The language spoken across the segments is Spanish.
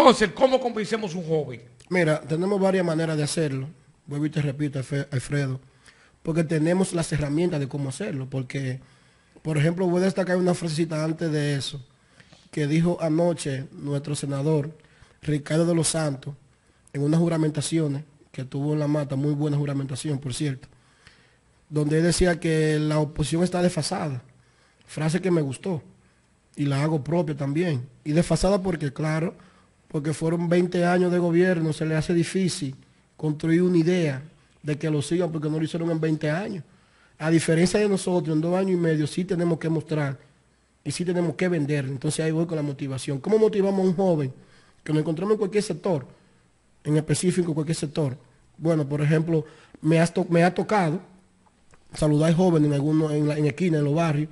Entonces, ¿cómo convencemos un joven? Mira, tenemos varias maneras de hacerlo. Vuelvo y te repito, Alfredo. Porque tenemos las herramientas de cómo hacerlo. Porque, por ejemplo, voy a destacar una frasecita antes de eso. Que dijo anoche nuestro senador Ricardo de los Santos. En unas juramentaciones que tuvo en la mata. Muy buena juramentación, por cierto. Donde él decía que la oposición está desfasada. Frase que me gustó. Y la hago propia también. Y desfasada porque, claro porque fueron 20 años de gobierno, se le hace difícil construir una idea de que lo sigan porque no lo hicieron en 20 años. A diferencia de nosotros, en dos años y medio sí tenemos que mostrar y sí tenemos que vender. Entonces ahí voy con la motivación. ¿Cómo motivamos a un joven que nos encontramos en cualquier sector, en específico cualquier sector? Bueno, por ejemplo, me, ha tocado saludar jóvenes en, en, la, en esquina, en los barrios,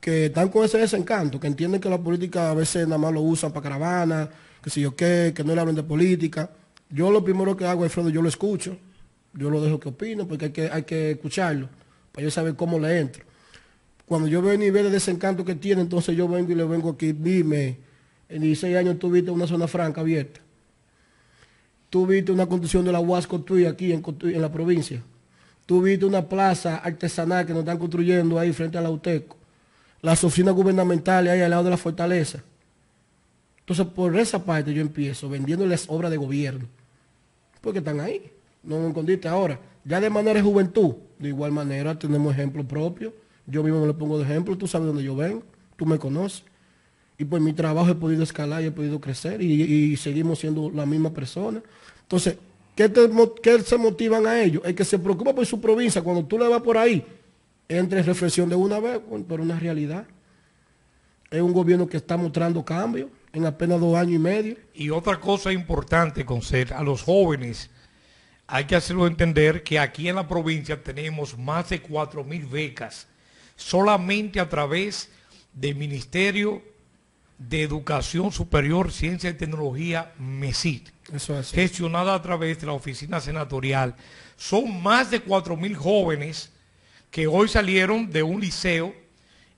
que están con ese desencanto, que entienden que la política a veces nada más lo usan para caravana, que si yo qué, que no le hablen de política. Yo lo primero que hago, es, yo lo escucho, yo lo dejo que opine, porque hay que, escucharlo, para yo saber cómo le entro. Cuando yo veo el nivel de desencanto que tiene, entonces yo vengo y le vengo aquí, dime, en 16 años tuviste una zona franca abierta. Tuviste una construcción de la UAS y aquí en, la provincia. Tuviste una plaza artesanal que nos están construyendo ahí frente a la UTECO las oficinas gubernamentales ahí al lado de la fortaleza. Entonces, por esa parte yo empiezo las obras de gobierno. Porque están ahí. No me escondiste ahora. Ya de manera de juventud, de igual manera tenemos ejemplo propio. Yo mismo me lo pongo de ejemplo. Tú sabes dónde yo vengo. Tú me conoces. Y pues mi trabajo he podido escalar y he podido crecer. Y, seguimos siendo la misma persona. Entonces, ¿qué, ¿qué se motivan a ellos? El que se preocupa por su provincia, cuando tú le vas por ahí, entre reflexión de una vez, pero una realidad. Es un gobierno que está mostrando cambio en apenas dos años y medio. Y otra cosa importante, Concel, a los jóvenes hay que hacerlo entender que aquí en la provincia tenemos más de 4.000 mil becas solamente a través del Ministerio de Educación Superior, Ciencia y Tecnología, MESIT, Eso es gestionada a través de la oficina senatorial. Son más de 4.000 mil jóvenes que hoy salieron de un liceo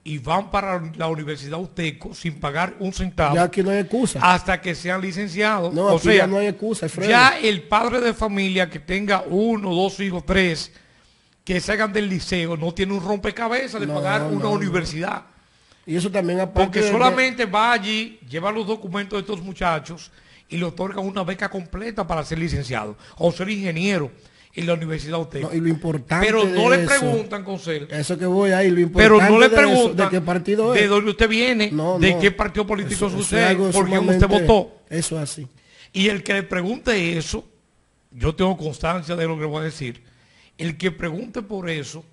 y van para la Universidad Uteco sin pagar un centavo. Ya aquí no hay excusa. Hasta que sean licenciados. o sea, ya no hay el padre de familia que tenga uno, dos hijos, tres, que salgan del liceo, no tiene un rompecabezas de pagar una universidad. Y eso también Porque solamente va allí, lleva los documentos de estos muchachos y le otorga una beca completa para ser licenciado o ser ingeniero y la Universidad usted. y lo importante Pero no le preguntan, ser Eso que voy ahí, lo importante. Pero no le preguntan de, qué partido De dónde usted viene, de qué partido político sucede usted, por qué usted votó. Eso así. Y el que le pregunte eso, yo tengo constancia de lo que voy a decir, el que pregunte por eso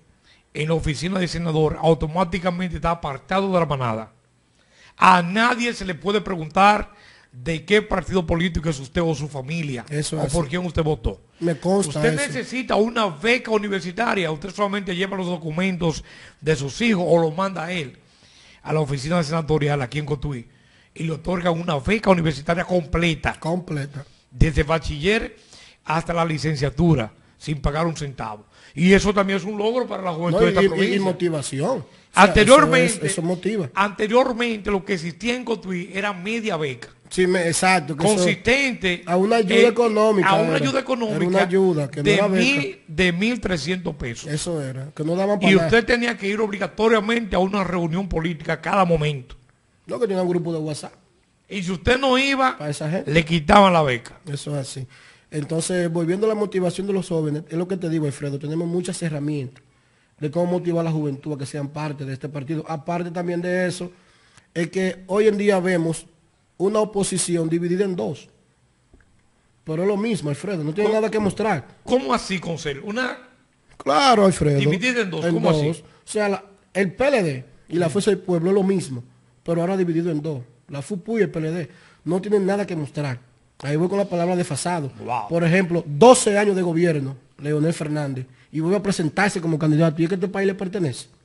en la oficina de senador automáticamente está apartado de la manada. A nadie se le puede preguntar de qué partido político es usted o su familia eso o por quién usted votó. Me Usted necesita una beca universitaria, usted solamente lleva los documentos de sus hijos o los manda a él a la oficina senatorial aquí en Cotuí y le otorgan una beca universitaria completa. Completa. Desde bachiller hasta la licenciatura, sin pagar un centavo. Y eso también es un logro para la juventud y, de esta provincia. Y motivación. anteriormente, eso motiva. Anteriormente lo que existía en Cotuí era media beca. Sí, exacto. consistente. a una ayuda económica. A una ayuda económica. de, 1.300 pesos. Eso era, que no daban para Y usted tenía que ir obligatoriamente a una reunión política cada momento. No, que tenía un grupo de WhatsApp. Y si usted no iba, le quitaban la beca. Eso es así. Entonces, volviendo a la motivación de los jóvenes, es lo que te digo, Alfredo, tenemos muchas herramientas de cómo motivar a la juventud a que sean parte de este partido. Aparte también de eso, es que hoy en día vemos una oposición dividida en dos. Pero es lo mismo, Alfredo, no tiene nada que mostrar. ¿Cómo así, consejo? Una... Claro, Alfredo. Dividida en dos, ¿cómo así? O sea, el PLD y la Fuerza del Pueblo es lo mismo, pero ahora dividido en dos. La FUPU y el PLD no tienen nada que mostrar. Ahí voy con la palabra desfasado. Por ejemplo, 12 años de gobierno, Leonel Fernández, y voy a presentarse como candidato. ¿Y es que este país le pertenece?